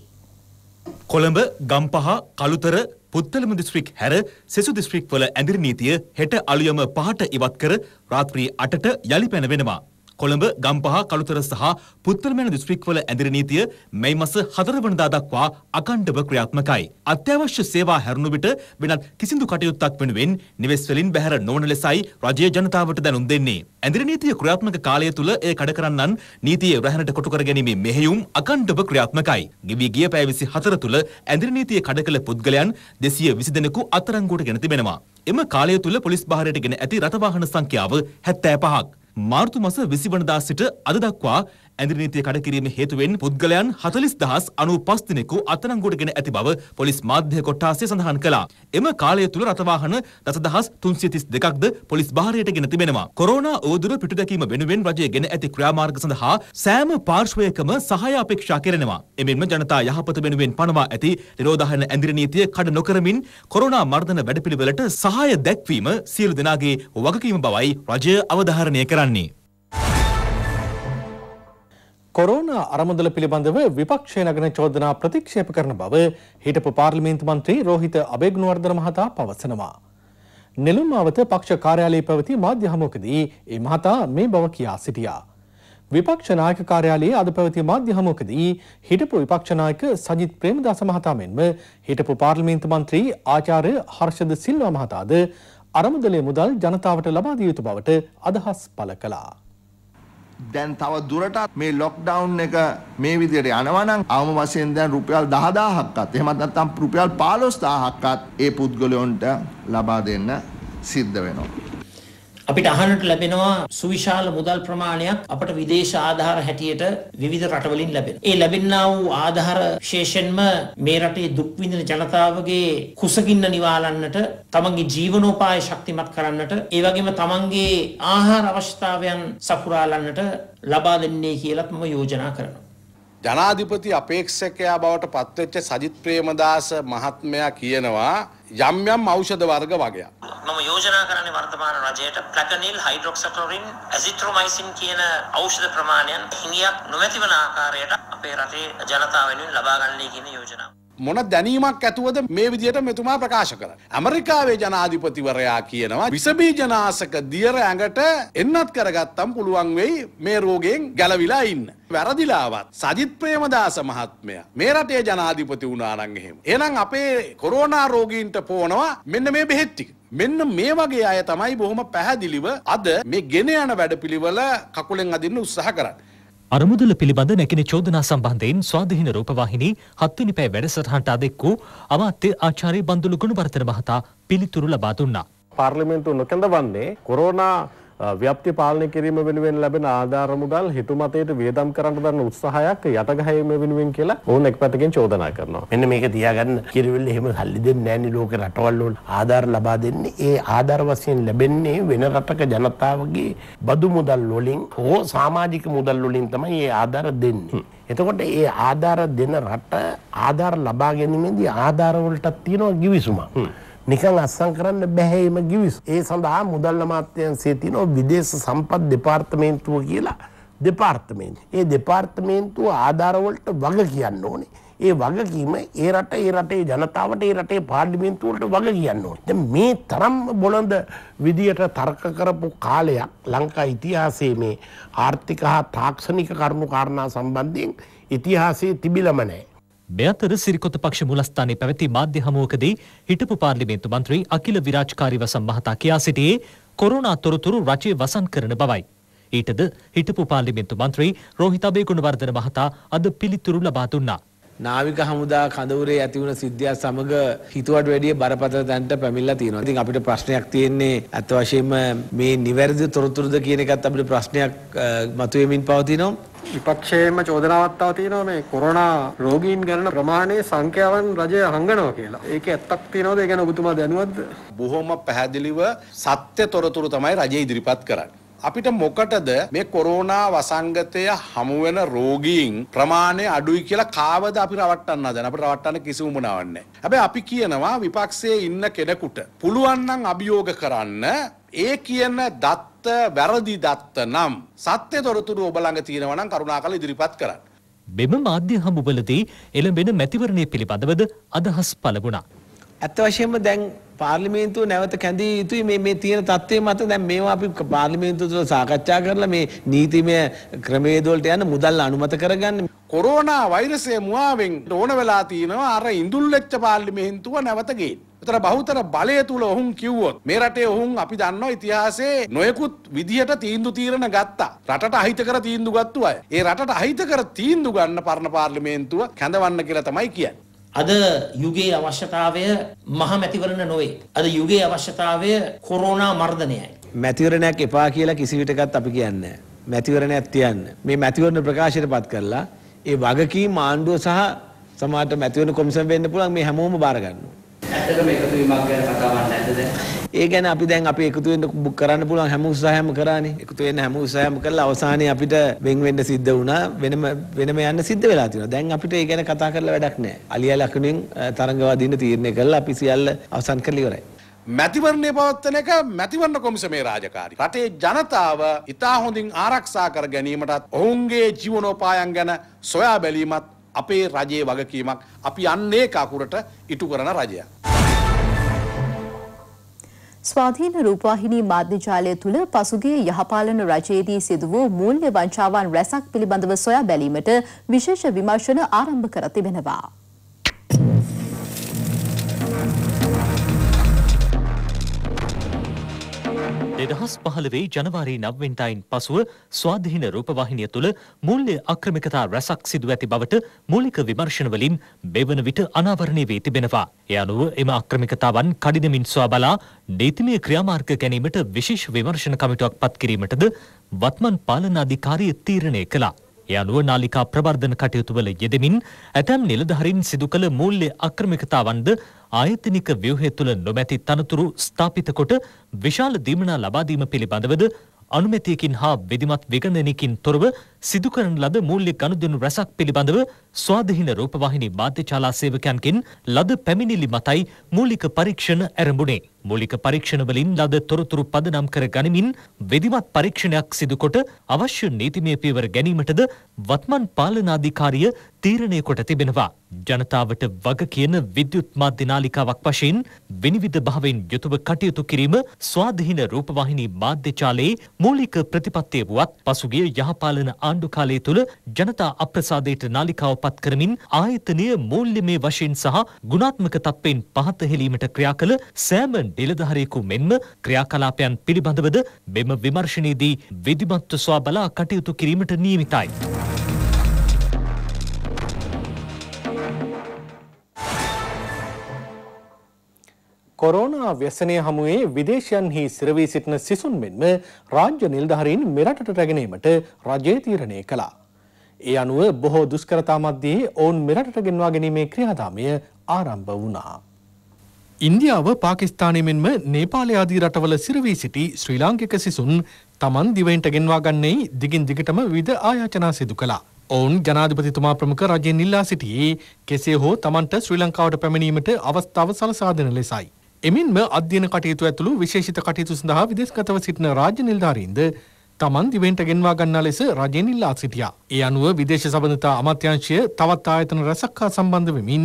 කොළඹ, ගම්පහ, කළුතර, පුත්තලම දිස්ත්‍රික් හැර සෙසු දිස්ත්‍රික්වල ඇඳිරි නීතිය හෙට අලුයම 5ට ඉවත් කර රාත්‍රී 8ට යලි පැනවෙනවා. කොළඹ ගම්පහ කළුතර සහ පුත්තලමැණ දිස්ත්‍රික්වල ඇඳිරි නීතිය මැයි මස 4 වනදා දක්වා අකණ්ඩව ක්‍රියාත්මකයි. අත්‍යවශ්‍ය සේවා හැරුණු විට වෙනත් කිසිදු කටයුත්තක් වෙනුවෙන් නිවෙස් වලින් බැහැර නොවන ලෙසයි රජය ජනතාවට දැනුම් දෙන්නේ. ඇඳිරි නීතිය ක්‍රියාත්මක කාලය තුල එය කඩ කරන්නන් නීතියේ රැහැනට කොටු කර ගැනීමේ මෙහෙයුම් අකණ්ඩව ක්‍රියාත්මකයි. ගෙවි ගිය පැය 24 තුල ඇඳිරි නීතිය කඩ කළ පුද්ගලයන් 220 දෙනෙකු අත්අඩංගුවට ගෙන තිබෙනවා. එම කාලය තුළ පොලිස් භාරයට ගෙන ඇති රථවාහන සංඛ්‍යාව හැත්තෑ පහක්. මාර්තු මස 20 වනදා සිට අද දක්වා ඇඳිරි නීතිය කඩකිරීම හේතුවෙන් පුද්ගලයන් 40095 දිනෙකු අත්අඩංගුවටගෙන ඇති බව පොලිස් මාධ්‍ය කොට්ටාසය සඳහන් කළා. එම කාලය තුල රථවාහන 10332ක්ද පොලිස් භාරයටගෙන තිබෙනවා. කොරෝනා ඕදුර පිටුදැකීම වෙනුවෙන් රජය ගෙන ඇති ක්‍රියාමාර්ග සඳහා සෑම පාර්ශ්වයකම සහාය අපේක්ෂා කරනවා. එමෙන්ම ජනතා යහපත වෙනුවෙන් පනවා ඇති නිරෝධායන ඇඳිරි නීතිය කඩ නොකරමින් කොරෝනා මර්ධන වැඩපිළිවෙලට සහාය දැක්වීම සියලු දෙනාගේ වගකීම බවයි රජය අවධාරණය කරන්නේ. කොරෝනා අරමුදල පිළිබඳව විපක්ෂය නගන චෝදනා ප්‍රතික්ෂේප කරන බව හිටපු පාර්ලිමේන්තු මන්ත්‍රී රෝහිත අබේගුණවර්ධන මහතා පවසනවා. නෙළුම් මාවත පක්ෂ කාර්යාලයේ පැවති මාධ්‍ය හමුවකදී ඒ මහතා මේ බව කියා සිටියා. විපක්ෂ නායක කාර්යාලයේ අද පැවති මාධ්‍ය හමුවකදී හිටපු විපක්ෂ නායක සජිත් ප්‍රේමදාස මහතා මෙන්ම හිටපු පාර්ලිමේන්තු මන්ත්‍රී ආචාර්ය හර්ෂද සිල්වා මහතාද අරමුදලේ මුදල් ජනතාවට ලබා දිය යුතු බවට අදහස් පළ කළා. දැන් තව දුරටත් මේ ලොක්ඩවුන් එක මේ විදිහට යනවා නම් අවම වශයෙන් දැන් රුපියල් 10000ක්වත් එහෙමත් නැත්නම් රුපියල් 15000ක්වත් ඒ පුද්ගලයන්ට ලබා දෙන්න සිද්ධ වෙනවා. අපිට අහන්නට ලැබෙනවා සුවිශාල මුදල් ප්‍රමාණයක් අපට විදේශ ආධාර හැටියට විවිධ රටවලින් ලැබෙන. ඒ ලැබෙනා වූ ආධාර විශේෂයෙන්ම මේ රටේ දුක් විඳින ජනතාවගේ කුසගින්න නිවාලන්නට, තමන්ගේ ජීවනෝපාය ශක්තිමත් කරන්නට, ඒ වගේම තමන්ගේ ආහාර අවශ්‍යතාවයන් සපුරාලන්නට ලබා දෙන්නේ කියලාත් මම යෝජනා කරනවා. ජනාධිපති අපේක්ෂකයා බවට පත්වෙච්ච සජිත් ප්‍රේමදාස මහත්මයා කියනවා යම් යම් ඖෂධ වර්ග වගයක්. මම යෝජනා කරන්නේ වර්තමාන රජයට ප්ලැකනිල් හයිඩ්‍රොක්සක්ලොරින් ඇසිත්‍රොමයිසින් කියන ඖෂධ ප්‍රමාණයන් හිඟියක් නොමැතිවන ආකාරයට අපේ රටේ ජනතාව වෙනුවෙන් ලබා ගන්නයි කියන යෝජනාව. මොන දැනීමක් ඇතුවද මේ විදිහට මෙතුමා ප්‍රකාශ කරන්නේ. ඇමරිකාවේ ජනාධිපතිවරයා කියනවා විසබීජනාශක දියර ඇඟට එන්නත් කරගත්තම් පුළුවන් වෙයි මේ රෝගයෙන් ගැලවිලා ඉන්න. වැරදිලාවත් සජිත් ප්‍රේමදාස මහත්මයා මේ රටේ ජනාධිපති වුණා නම් එහෙම. එහෙනම් අපේ කොරෝනා රෝගීන්ට පොවනවා මෙන්න මේ බෙහෙත් ටික. මෙන්න මේ වගේ අය තමයි බොහොම පැහැදිලිව අද මේ ගෙන යන වැඩපිළිවෙල කකුලෙන් අදින්න උත්සාහ කරන්නේ. අරමුදල පිළිබඳ නැකින චෝදනා සම්බන්ධයෙන් ස්වාධීන රූපවාහිනී හත්වනි පැය වැඩසටහනට අදෙක් වූ අමාත්‍ය ආචාර්ය බන්දුලු ගුණවර්ධන මහතා පිළිතුරු ලබා දුන්නා. පාර්ලිමේන්තුව නොකැඳවන්නේ කොරෝනා ව්‍යප්ති පාලනය කිරීම වෙනුවෙන් ලැබෙන ආධාර මුදල් හිතු මතයට වියදම් කරන්න දරන උත්සාහයක් යටගහීම වෙනුවෙන් කියලා ඕන එක් පැතකින් චෝදනා කරනවා. මෙන්න මේක තියාගන්න කිරවිල්ල එහෙම සල්ලි දෙන්නේ නැන්නේ ලෝක රටවල් වල ආධාර ලබා දෙන්නේ. ඒ ආධාර වශයෙන් ලැබෙන්නේ වෙන රටක ජනතාවගේ බදු මුදල් වලින් හෝ සමාජික මුදල් වලින් තමයි ඒ ආධාර දෙන්නේ. එතකොට ඒ ආධාර දෙන රට ආධාර ලබා ගැනීමේදී ආධාර වලටත් තියෙනවා givisuma. නිකන් අත්සන් කරන්න බැහැම ගිවිසු. ඒ සඳහා මුදල් අමාත්‍යංශයේ තියෙන විදේශ සම්පත් දෙපාර්තමේන්තුව කියලා දෙපාර්තමේන්තුව. ඒ දෙපාර්තමේන්තුව ආධාරවලට වග කියන්න ඕනේ. ඒ වගකීම ඒ රට ඒ රටේ ජනතාවට ඒ රටේ පාර්ලිමේන්තුවලට වග කියන්න ඕනේ. දැන් මේ තරම් බොළඳ විදියට තර්ක කරපු කාලයක් ලංකා ඉතිහාසයේ මේ ආර්ථික හා තාක්ෂණික කරුණු කාරණා සම්බන්ධයෙන් ඉතිහාසයේ තිබිලම නැහැ. මෙතර සිරිකොත පක්ෂ මුලස්ථානයේ පැවති මාධ්‍ය හමුවකදී හිටපු පාර්ලිමේන්තු මන්ත්‍රී අකිල විරාජ්කාරී වසන් මහතා කියා සිටියේ කොරෝනා තොරතුරු රජය වසන් කරන බවයි. ඊටද හිටපු පාර්ලිමේන්තු මන්ත්‍රී රෝහිතබේ ගුණවර්ධන මහතා අද පිළිතුරු ලබා දුන්නා. නාවික හමුදා කඳවුරේ ඇති වුණ සිද්ධිය සමග හිතුවට වැඩිය බරපතල තැනට පැමිණලා තියෙනවා. ඉතින් අපිට ප්‍රශ්නයක් තියෙන්නේ අත් වශයෙන්ම මේ නිවැරදි තොරතුරුද කියන එකත් අපිට ප්‍රශ්නයක් මතුවෙමින් පවතිනවා. විපක්ෂයේම චෝදනාවක් තව තියෙනවා මේ කොරෝනා රෝගීන් ගැන ප්‍රමාණය සංඛ්‍යාවන් රජය හංගනවා කියලා. ඒක ඇත්තක් තියෙනවද? ඒ ගැන ඔබතුමා දැනුවත්ද? බොහොම පැහැදිලිව සත්‍ය තොරතුරු තමයි රජය ඉදිරිපත් කරන්නේ. අපිට මොකටද මේ කොරෝනා වසංගතය හමුවෙන රෝගීන් ප්‍රමාණය අඩුයි කියලා කාවද අපි රවට්ටන්න හදන අපිට රවට්ටන්න කිසිම වුණාවක් නැහැ. හැබැයි අපි කියනවා විපක්ෂයේ ඉන්න කෙනෙකුට පුළුවන් නම් අභියෝග කරන්න ඒ කියන දත් දත්ත වැරදි දත්ත නම් සත්‍ය තොරතුරු ඔබ ළඟ තියෙනවා නම් කරුණාකර ඉදිරිපත් කරන්න. මෙම මාධ්‍ය හමුවලදී එළඹෙන මැතිවරණය පිළිබඳවද අදහස් පළ වුණා. ඇත්ත වශයෙන්ම දැන් පාර්ලිමේන්තුව නැවත කැඳී යුතුයි මේ මේ තියෙන තත්ත්වය මත දැන් මේවා අපි පාර්ලිමේන්තුව තුළ සාකච්ඡා කරලා මේ නීතිමය ක්‍රමවේද වලට යන මුදල් අනුමත කරගන්න. කොරෝනා වෛරසය මුවාවෙන් ඕන වෙලා තියෙනවා අර ඉඳුල් වෙච්ච පාර්ලිමේන්තුව නැවත ගේන්න. තර බහුතර බලය තුළ ඔහුන් කිව්වොත් මේ රටේ ඔහුන් අපි දන්නවා ඉතිහාසයේ නොයෙකුත් විදිහට තීන්දු තීරණ ගත්තා. රටට අහිතකර තීන්දු ගත්තු අය. ඒ රටට අහිතකර තීන්දු ගන්න පරණ පාර්ලිමේන්තුව කැඳවන්න කියලා තමයි කියන්නේ. අද යුගයේ අවශ්‍යතාවය මහමැතිවරණ නොවේ. අද යුගයේ අවශ්‍යතාවය කොරෝනා මර්ධනයයි. මැතිවරණයක් එපා කියලා කිසි විටකත් අපි කියන්නේ මැතිවරණයක් තියන්න. මේ මැතිවරණ ප්‍රකාශයට පත් කරලා ඒ වගකීම් ආණ්ඩුව සහ සමහරට මැතිවරණ කොමිසම් වෙන්න පුළුවන් මේ හැමෝම බාර ගන්නවා. ඇත්තටම එකතු වීමක් ගැන කතා කරන්න නැද්ද දැන්? ඒ කියන්නේ අපි දැන් අපි එකතු වෙන්න බුක් කරන්න පුළුවන් හැම උත්සාහයක්ම කරානේ. එකතු වෙන්න හැම උත්සාහයක්ම කරලා අවසානයේ අපිට වෙන් වෙන්න සිද්ධ වුණා. වෙනම වෙනම යන්න සිද්ධ වෙලා තියෙනවා. දැන් අපිට ඒ ගැන කතා කරලා වැඩක් නැහැ. අලියා ලකුණෙන් තරංගවාදීන් තීරණය කරලා අපි සියල්ල අවසන් කරලා ඉවරයි. මැතිවරණය පවත්වන එක මැතිවරණ කොමිසමේ රාජකාරි. රටේ ජනතාව ඉතා හොඳින් ආරක්ෂා කර ගැනීමටත් ඔවුන්ගේ ජීවනෝපායන් ගැන සොයා බැලීමත් අපේ රජයේ වගකීමක් අපි යන්නේ කකුරට ඉටු කරන රජයක්. ස්වාධීන රූපවාහිනී මාධ්‍ය ජාලය තුළ පසුගිය යහපාලන රජයේදී සිදු වූ මූල්‍ය වංචාවන් රැසක් පිළිබඳව සොයා බැලීමට විශේෂ විමර්ශන ආරම්භ කර තිබෙනවා. දෙදහස් පහළවෙේ ජනවාරී නවවෙන්ටයින් පසුව ස්වාධහින රූපවාහිනය තුළ මුල්්‍ය අක්‍රමිකතා රැසක් සිදු ඇති බවට මූලික විමර්ශණවලින් මෙවන විට අනාවරණය වී තිබෙනවා. එය අනුව එම අක්‍රමිකතාවන් කඩිනමින් ස්වා බලා නීතිමය ක්‍රියාමාර්ග ගැනීමට විශේෂ විමර්ශණ කමිටුවක් පත්කිරීමටද වත්මන් පාලනාධිකාරය තීරණය කලා. යනුව නාලිකා ප්‍රවර්ධන කටයුතුවල යෙදමින් ඇතැම් නිලධහරින් සිදු කළ මූල්්‍ය අක්‍රමිකතාවන්ද ආයතනික ව්‍යවහය තුළ නොමැති තනතුරු ස්ථාපිත කොට විශාල දීමනා ලබාදීම පිළිබඳවද අනුමැතියකින් හා විධමත් විගණනකින් තොරව සිදුකරන ලද මූල්‍ය ගනුදෙනු රැසක් පිළිබඳව ස්වාධීන රූපවාහිනී මාධ්‍යචාලා සේවකයන්ගෙන් ලද පැමිණිලි මතයි මූලික පරීක්ෂණ ඇරඹුණේ. මූලික පරීක්ෂණවලින් ලද තොරතුරු පදනම් කර ගනිමින් වෙදිමත් පරීක්ෂණයක් සිදුකොට අවශ්‍ය නීතිමය පියවර ගැනීමටද වත්මන් පාලනාධිකාරිය තීරණය කොට තිබෙනවා. ජනතාවට වග කියන විද්‍යුත් මාධ්‍ය නාලිකාවක් වශයෙන් විනිවිද භාවයෙන් යුතුව කටයුතු කිරීම ස්වාධීන රූපවාහිනී මාධ්‍යචාලයේ මූලික ප්‍රතිපත්තිය වුවත් පසුගිය යහපාලන ආණ්ඩුව ආණ්ඩු කාලය තුළ ජනතා අප්‍රසාදයට නාලිකාව පත් කරමින් ආයතනය මූල්‍යමය වශයෙන් සහ ගුණාත්මක තත්ත්වයෙන් පහත හෙලීමට ක්‍රියා කළ සෑම නිලධාරියෙකු මෙන්ම ක්‍රියාකලාපයන් පිළිබඳවද මෙම විමර්ශනයේදී විධිමත්ව සොයා බලා කටයුතු කිරීමට නියමිතයි. කොරෝනා ව්‍යසනය හමුවේ විදේශයන්හි සිරවී සිටින සිසුන් මෙන්ම රාජ්‍ය නිලධහරින් මෙරටට රැගෙනීමට රජය තීරණය කළා. ඒ අනුව බොහෝ දුස්කරතා මධ්‍යයේ ඔවුන් මෙරටට ගෙන්වා ගැනීමේ ක්‍රියාදාමය ආරම්භ වුණා. ඉන්දියාව පාකිස්ථානය මෙන්ම නේපාලය ආදී රටවල සිරවී සිටි ශ්‍රී ලාංකික සිසුන් තමන් දිවයින්ට ගෙන්වා ගන්නේ දිගින් දිගටම විද ආයාචනා සිදු කලා. ඔවුන් ජනාධිපතිතුමා ප්‍රමුඛ රජයෙන් ඉල්ලා සිටියේ කෙසේ හෝ තමන්ට ශ්‍රී ලංකාවට පැමිණීමට අවස්ථාව සලසා දෙන ලෙසයි. එමින්ම අධ්‍යයන කටයුතු ඇතුළු විශේෂිත කටයුතු සඳහා විදේශගතව සිටින රාජ්‍ය නිලධාරීන්ද තමන් දිවෙන්ට ගෙන්වා ගන්නා ලෙස රජයෙන් ඉල්ලා සිටියා. ඒ අනුව විදේශ සබඳතා අමාත්‍යංශය තවත් ආයතන රැසක් හා සම්බන්ධ වෙමින්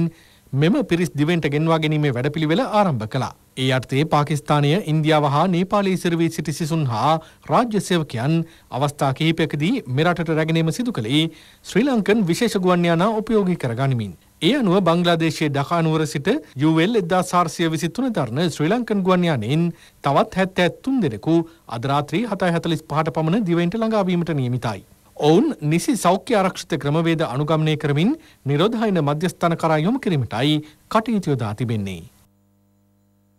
මෙම පිරිස් දිවෙන්ට ගෙන්වා ගැනීමේ වැඩපිළිවෙල ආරම්භ කළා. ඒ අර්ථයේ පාකිස්ථානය ඉන්දියාව හා නේපාලයේ සිරවී සිටි සිසුන් හා රාජ්‍ය සේවකයන් අවස්ථා කිහිපයකදී මෙරටට රැගෙනීම සිදු කළේ ශ්‍රී ලංකන් විශේෂ ගුවන් යානා උපයෝගී කරගනිමින්. ඒ අනුව බංගලාදේශයේ ඩකා නුවර සිට UL 1423 දරන ශ්‍රී ලංකන් ගුවන් යානයෙන් තවත් 73 දෙනෙකු අද රාත්‍රී 7:45ට පමණ දිවයිනට ළඟා වීමට නියමිතයි. ඔවුන් නිසි සෞඛ්‍ය ආරක්ෂිත ක්‍රමවේද අනුගමනය කරමින් නිරෝධායන මධ්‍යස්ථාන කරා යොමු කිරීමටයි කටයුතු යොදා තිබෙන්නේ.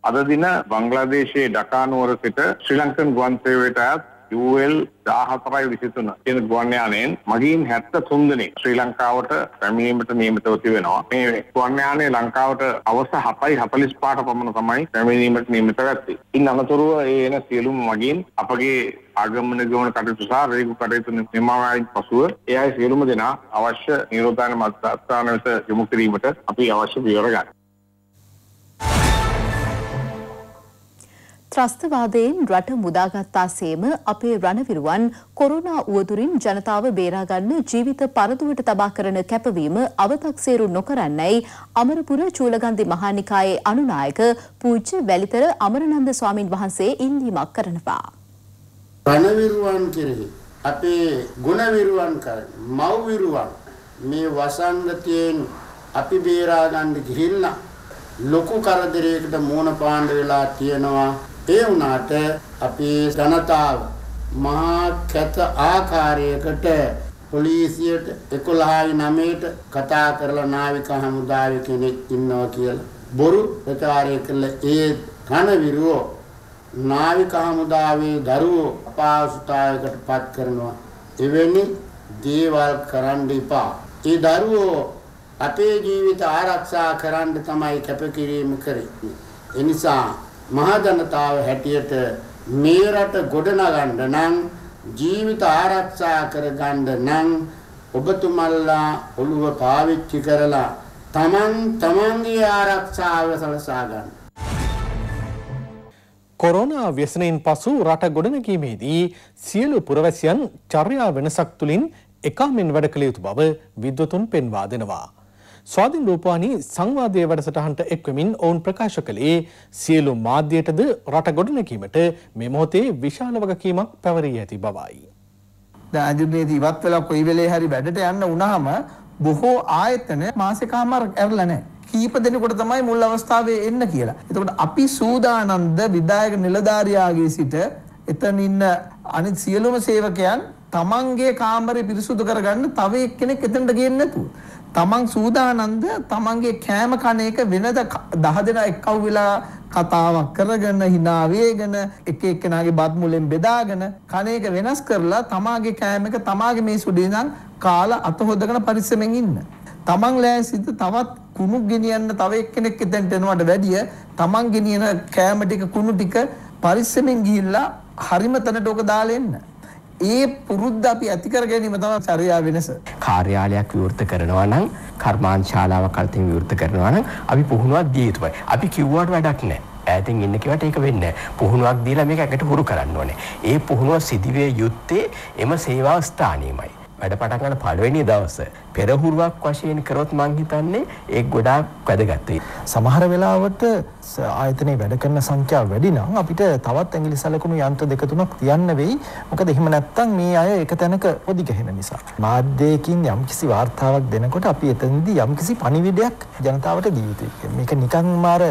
අද දින බංග්ලාදේශයේ ඩකා නුවර සිට ශ්‍රී ලංකන් ගුවන් සේවයට අයත් UL 14යි 23 කියන ගුවන් යානයෙන් මගින් 73 දෙනෙක් ශ්‍රී ලංකාවට පැමිණීමට නියමිතව තිබෙනවා. මේ ගුවන් යානය ලංකාවට අවස 7යි 45ට පමණ තමයි පැමිණීමට නියමිත වෙත්තේ. ඉන් අනතුරුව ඒ එන සියලුම මගින් අපගේ ආගමන ගමන කටයුතු සහ රේගු කටයුතු නිමාවයින් පසුව ඒ අය සියලුම දෙනා අවශ්‍ය නිරෝධායන මධ්‍යස්ථාන වෙත යොමු කිරීමට අපි අවශ්‍ය පියවර ගන්නවා. ත්‍රස්තවාදයෙන් රට මුදාගත්තාසේම අපේ රණවිරුවන් කොරෝනා උවදුරින් ජනතාව බේරාගන්න ජීවිත පරදුවට තබා කරන කැපවීම අවතක්සේරු නොකරන්නයි අමරපුර චූලගන්දි මහානිකායේ අනුනායක පූජ්‍ය වැලිතර අමරනන්ද ස්වාමින් වහන්සේ ඉල්ලීමක් කරනවා. රණවිරුවන් කෙරෙහි අපේ ගුණවිරුවන් කරන මව්විරුවන් මේ වසන්තයෙන් අපි බේරාගන්න ගිහිල්ලා ලොකු කරදරයකට මුහුණ පාන්න වෙලා තියෙනවා ඒ වුණාට අපේ ජනතාව මහා කැත ආකාරයකට පොලිසියට 11.9ට කතා කරලා නාවික හමුදාවේ කෙනෙක් ඉන්නවා කියලා බොරු ප්‍රචාරය කළ ඒ කනවිරුවෝ නාවික හමුදාවේ දරුවෝ අපහසුතාවයකට පත් කරනවා එවැනි දේවල් කරන්න එපා ඒ දරුවෝ අපේ ජීවිත ආරක්ෂා කරන්න තමයි කැපකිරීම කරන්නේ එනිසා මහජනතාව හැටියට මේ රට ගොඩනගන්න නම් ජීවිත ආරක්ෂා කරගන්න නම් ඔබතුමල්ලා ඔළුව පාවිච්චි කරලා තමන් තමන්ගේ ආරක්ෂාව සලසා ගන්න. කොරෝනා ව්‍යසනයෙන් පසු රට ගොඩනැගීමේදී සියලු පුරවැසියන් චර්යා වෙනසක් තුළින් එකමින් වැඩ කළ යුතු බව විද්වතුන් පෙන්වා දෙනවා. ස්වාධීන රූපවාහිනී සංවාදයේ වැඩසටහනට එක්වමින් ඔවුන් ප්‍රකාශ කළේ සියලු මාධ්‍යයටද රට ගොඩනැගීමට මේ මොහොතේ විශාල වගකීමක් පැවරී ඇති බවයි. දැන් අඳුරේදී ඉවත් වෙලා කොයි වෙලේ හරි වැඩට යන්න වුණාම බොහෝ ආයතන මාසිකාමාර ඇරලා නැහැ. කීප දෙනෙකුට තමයි මුල් අවස්ථාවේ එන්න කියලා. එතකොට අපි සූදානම්ද විදායක නිලධාරියාගේ සිට එතන ඉන්න අනිත් සියලුම සේවකයන් තමන්ගේ කාමරේ පිරිසුදු කරගන්න තව එක්කෙනෙක් එතනට ගේන්නේ නැතුව. තමන් සූදානන්ද තමන්ගේ කෑම කණ එක වෙනද දහ දෙනා එක්කව වෙලා කතාවක් කරගෙන hina වේගෙන එක එක්කෙනාගේ බත් මුලෙන් බෙදාගෙන කණ එක වෙනස් කරලා තමාගේ කෑම එක තමාගේ මේ සුඩේ ඉඳන් කාලා අත හොදගෙන පරිස්සමෙන් ඉන්න. තමන් ලෑසිද තවත් කුණු ගෙනියන්න තව එක්කෙනෙක් එතෙන්ට එනවට වැඩිය තමන් ගෙනියන කෑම ටික කුණු ටික පරිස්සමෙන් ගිහිල්ලා හරිම තැනට ඔක දාලා එන්න. ඒ පුරුද්ද අපි ඇති කර ගැනීම තමයි චර්යා වෙනස. කාර්යාලයක් විවෘත කරනවා නම් කර්මාන්ශාලාවක් අලුතින් විවෘත කරනවා නම් අපි පුහුණුවක් දිය යුතුයි. අපි කිව්වට වැඩක් නැහැ. ඈතින් ඉන්න කිවට ඒක වෙන්න පුහුණුවක් දීලා මේක ඇකට හුරු කරන්න ඕනේ. ඒ පුහුණුව සිදුවේ යුත්තේ එම සේවා ස්ථානීමයි. වැඩ පටන් ගන්න පළවෙනි දවසේ පෙරහුරුවක් වශයෙන් කරොත් මං හිතන්නේ ඒක ගොඩාක් වැදගත් වෙයි. සමහර වෙලාවට ආයතනයේ වැඩ කරන සංඛ්‍යාව වැඩි නම් අපිට තවත් ඇඟිලි සලකුණු යන්ත්‍ර දෙක තුනක් තියන්න වෙයි. මොකද එහෙම නැත්නම් මේ අය එක තැනක පොදි ගහන නිසා. මාධ්‍යයකින් යම්කිසි වාර්තාවක් දෙනකොට අපි එතනදී යම්කිසි පණිවිඩයක් ජනතාවට දිය යුතුයි. මේක නිකන්ම අර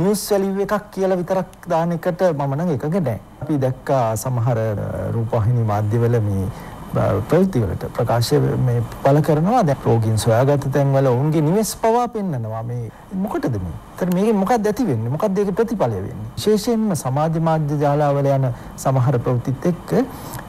නිියස් වැලිව් එකක් කියලා විතරක් දාන එකට මම නම් එකක නෑ. අපි දැක්කා සමහර රූපවාහිනී මාධ්‍යවල මේ ප්‍රතිවලට ප්‍රකාශය මේ පල කරනවා දැන් රෝගීන් සොයාගත තැන්වල ඔවුන්ගේ නිවෙස් පවා පෙන්නනවා මේ මොකටද මේ? ඒතර මේකෙන් මොකක්ද ඇති වෙන්නේ? මොකක්ද ඒකේ ප්‍රතිඵලය වෙන්නේ? විශේෂයෙන්ම සමාජ මාධ්‍ය ජාලාවල යන සමහර ප්‍රවෘත්තිත් එක්ක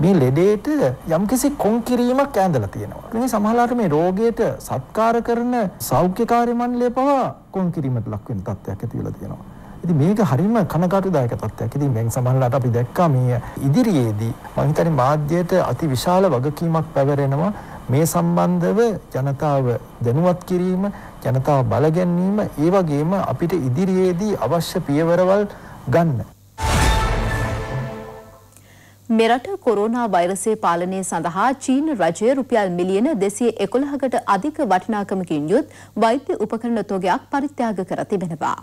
මේ ලෙඩේට යම්කිසි කොන් කිරීමක් ඇඳලා තියෙනවා. මේ සමහරලාට මේ රෝගයට සත්කාර කරන සෞඛ්‍යකාරී මණ්ඩලය පවා කොන් කිරීමට ලක් වෙන තත්ත්වයක් ඇති වෙලා තියෙනවා. ඉතින් මේක හරිම කනගාටුදායක තත්ත්වයක්. ඉතින් දැන් සමහරවිට අපි දැක්කා මේ ඉදිරියේදී මම හිතන්නේ මාධ්‍යයට අති විශාල වගකීමක් පැවරෙනවා මේ සම්බන්ධව ජනතාව දැනුවත් කිරීම, ජනතාව බල ගැනීම, ඒ වගේම අපිට ඉදිරියේදී අවශ්‍ය පියවරවල් ගන්න. මෙරට කොරෝනා වෛරසය පාලනය සඳහා චීන රජය රුපියල් මිලියන දෙසිය එකොළහකට අධික වටිනාකමකින් යුත් වෛද්‍ය උපකරණ තොගයක් පරිත්‍යාග කර තිබෙනවා.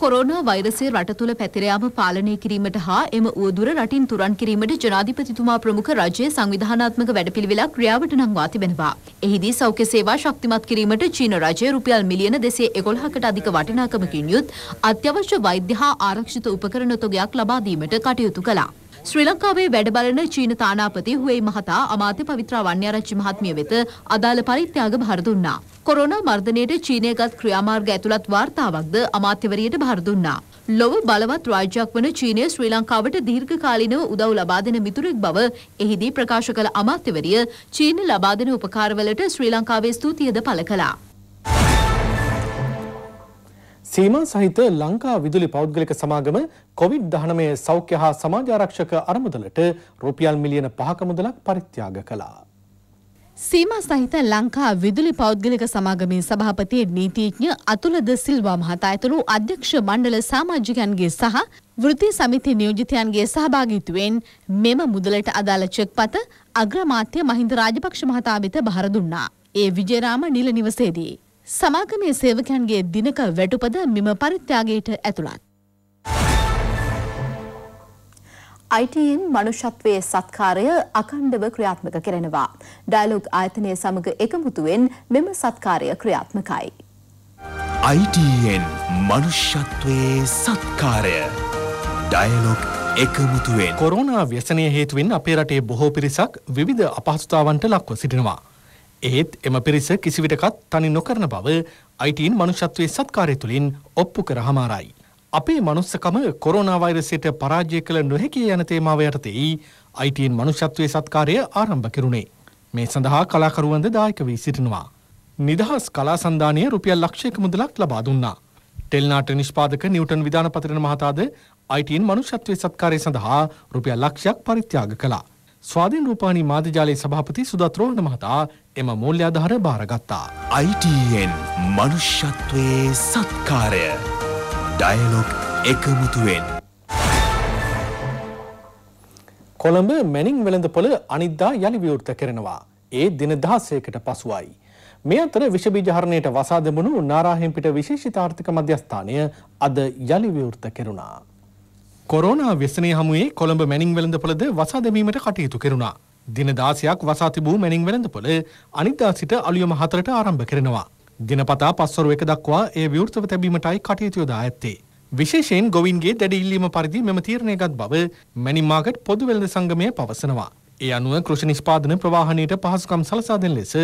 කොරෝනා වෛරසය රට තුළ පැතිර යාම පාලනය කිරීමට හා එම උවදුර රටින් තුරන් කිරීමට ජනාධිපතිතුමා ප්‍රමුඛ රජයේ සංවිධානාත්මක වැඩපිළිවෙලක් ක්‍රියාවට නංවා තිබෙනවා. එහිදී සෞඛ්‍ය සේවා ශක්තිමත් කිරීමට චීන රජය රුපියල් මිලියන දෙසේ එකොළහකට අධික වටිනාකමකින් යුත් අත්‍යවශ්‍ය වෛද්‍ය හා ආරක්ෂිත උපකරණ තොගයක් ලබා දීමට කටයුතු කළා. ශ්‍රී ලංකාවේ වැඩ බලන චීන තානාපති හුවේයි මහතා අමාත්‍ය පවිත්‍රා වන්‍යාරච්චි මහත්මිය වෙත අදාළ පරිත්‍යාග භාර දුන්නා. කොරෝනා මර්ධනයට චීනයගත් ක්‍රියාමාර්ග ඇතුළත් වාර්තාවක්ද අමාත්‍යවරියට භාර දුන්නා. ලොව බලවත් රාජ්‍යයක් වන චීනය ශ්‍රී ලංකාවට දීර්ඝකාලීනව උදව් ලබා දෙන මිතුරෙක් බව එහිදී ප්‍රකාශ කළ අමාත්‍යවරිය චීන ලබා දෙන උපකාරවලට ශ්‍රී ලංකාවේ ස්තුතියද පළ කළා. සීමා සහිත ලංකා විදුලි පෞද්ගලික සමාගම කොවිඩ්-19 සෞඛ්‍ය හා සමාජාරක්ෂක අරමුදලට රුපියල් මිලියන 5ක මුදලක් පරිත්‍යාග කළා. සීමා සහිත ලංකා විදුලි පෞද්ගලික සමාගමේ සභාපති නීතිඥ අතුලද සිල්වා මහතා ඇතුළු අධ්‍යක්ෂ මණ්ඩල සමාජිකයන්ගේ සහ වෘත්ති සමිති නියෝජිතයන්ගේ සහභාගීත්වයෙන් මෙම මුදලට අදාළ චෙක්පත අග්‍රමාත්‍ය මහින්ද රාජපක්ෂ මහතා වෙත බහර දුන්නා. ඒ විජේරාම නිල නිවසේදී සමාගමේ සේවකයන්ගේ දිනක වැටුපද මෙම පරිත්‍යාගයට ඇතුළත්. අයිටයෙන් මනුෂත්වයේ සත්කාරය අකණ්ඩව ක්‍රියාත්මක කරනවා. ඩයිලොග් ආයතනය සමඟ එකමුතුවෙන් මෙම සත්කාරය ක්‍රියාත්මකයි. අයිටයෙන් මනුෂ්‍යත්වයේ සත්කාරය ඩයලොග් එකමුතුවෙන් කොරුණා ව්‍යසනය හේතුවෙන් අපේ රටේ බොහෝ පිරිසක් විධ අපහසුතාවන්ට ලක්ව සිටිනවා. ඒත් එම පිරිස කිසිවිටකත් තනි නොකරන බව අයිටීන් මනුෂත්වයේ සත්කාරය තුළින් ඔප්පු කර හමාරයි. අපේ මනුස්සකම කොරෝනාවෛරසයට පරාජය කළ නොහැකිය යන තේමාව යටතෙයි අයිටීන් මනුෂත්වයේ සත්කාරය ආරම්භ කෙරුණේ. මේ සඳහා කලාකරුවන්ද දායක වී සිටිනවා. නිදහස් කලා සන්ධානය රුපියල් ලක්ෂයක මුදලක් ලබා දුන්නා. ටෙල්නාට නිෂ්පාදක නිවටන් විධානපතිරන මහතාද අයිටීන් මනුෂත්වයේ සත්කාරය සඳහා රුපියල් ලක්ෂයක් පරිත්‍යාග කලා. ස්වාධීන් රූපානි මාධ්‍යජාලයේ සභාපති සුදත් රෝහණ මහතා එම මූල්‍ය ආධාර භාරගත්තා. ITN මනුෂ්‍යත්වයේ සත්කාරය. ඩයලොග් එකමුතුවෙන්. කොළඹ මැනිින් වෙළඳ පොළ අනිද්දා යළි විවෘත කරනවා. ඒ දින දහස්සයකට පසුවයි. මේ අතර විෂබීජහරණයට වසාදමනු නාරාහෙම්පිට විශේෂිතාර්ථික මධ්‍යස්ථානය අද යළි විවෘත කෙරුණා. කොරෝනා ව්‍යසනය හමුවේ කොළඹ මැනිින් වෙළඳපොළද වසා දැමීමට කටයුතු කෙරුණා. දින දාසයක් වසා තිබූ මැනිින් වෙළඳපොළ අනිදා සිට අලුයම හතරට ආරම්භ කරනවා. දිනපතා පස්වරු එක දක්වා ඒ විවෘතව තැබීමටයි කටයුතුයොදා ඇත්තේ. විශේෂයෙන් ගොවින්ගේ දැඩිඉල්ලීම පරිදි මෙම තීරණයගත් බව මැනිමාගට් පොදු වෙළඳ සංගමය පවසනවා. ඒ අනුව කෘෂි නිෂ්පාදන ප්‍රවාහණයට පහසුකම් සලසාදෙන් ලෙස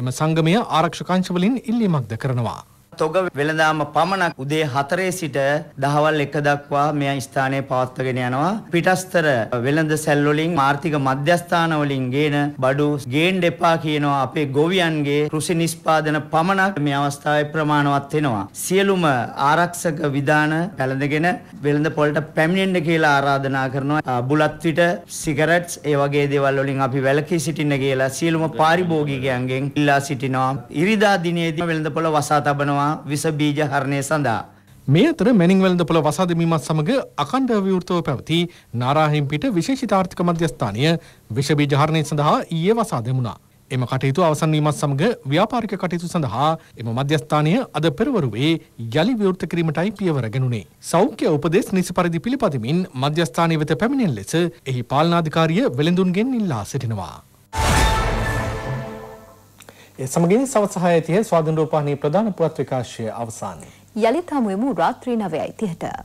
එම සංගමය ආරක්ෂකංශවලින් ඉල්ලීමක්ද කරනවා. තොග වෙළඳාම පමණක් උදේ 4 සිට දහවල් 1 දක්වා මේ ස්ථානයේ පවත්වාගෙන යනවා. පිටස්තර වෙළඳ සැල් වලින් ආර්ථික මධ්‍යස්ථාන වලින් ගේන බඩු ගේන්න එපා කියනවා අපේ ගොවියන්ගේ කෘෂි නිෂ්පාදන පමණක් මේ අවස්ථාවේ ප්‍රමාණවත් වෙනවා. සියලුම ආරක්ෂක විධාන පැළඳගෙන වෙළඳ පොළට පැමිණෙන්න කියලා ආරාධනා කරනවා. බුලත් විට සිගරට්ස් ඒ වගේ දේවල් වලින් අපි වැළකී සිටින්න කියලා සියලුම පාරිභෝගිකයන්ගෙන් ඉල්ලා සිටිනවා. ඉරිදා දිනේදී වෙළඳ පොළ වසා තබනවා කරනවා විස බීජ හරණය සඳහා. මේ අතර මැනිංවැලඳ පොළ වසාදමීමත් සමග අකණ්ඩ විවෘතව පැවති නාරාහිම් පිට විශේෂිතාර්ථික මධ්‍යස්ථානය විෂ බීජ හරණය සඳහා ඊයේ වසා දෙමුණා. එම කටයුතු අවසන් වීමත් සමග ව්‍යාපාරික කටයුතු සඳහා එම මධ්‍යස්ථානය අද පෙරවරුවේ යලි විවෘත කිරීමටයි පියවර ගැනුණේ. සෞඛ්‍ය උපදෙස් නිසි පරිදි පිළිපදමින් මධ්‍යස්ථානය වෙත පැමිණෙන ලෙස එහි පාලනාධිකාරිය වෙළඳුන්ගෙන් ඉල්ලා සිටිනවා. ඒ සමගින් සවස් 6:30 ස්වාධීන රූපවාහිනී ප්‍රධාන පුවත් විකාශය අවසන්. යලිත් හමු වෙමු රාත්‍රී 9:30ට.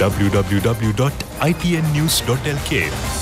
www.ipnnews.lk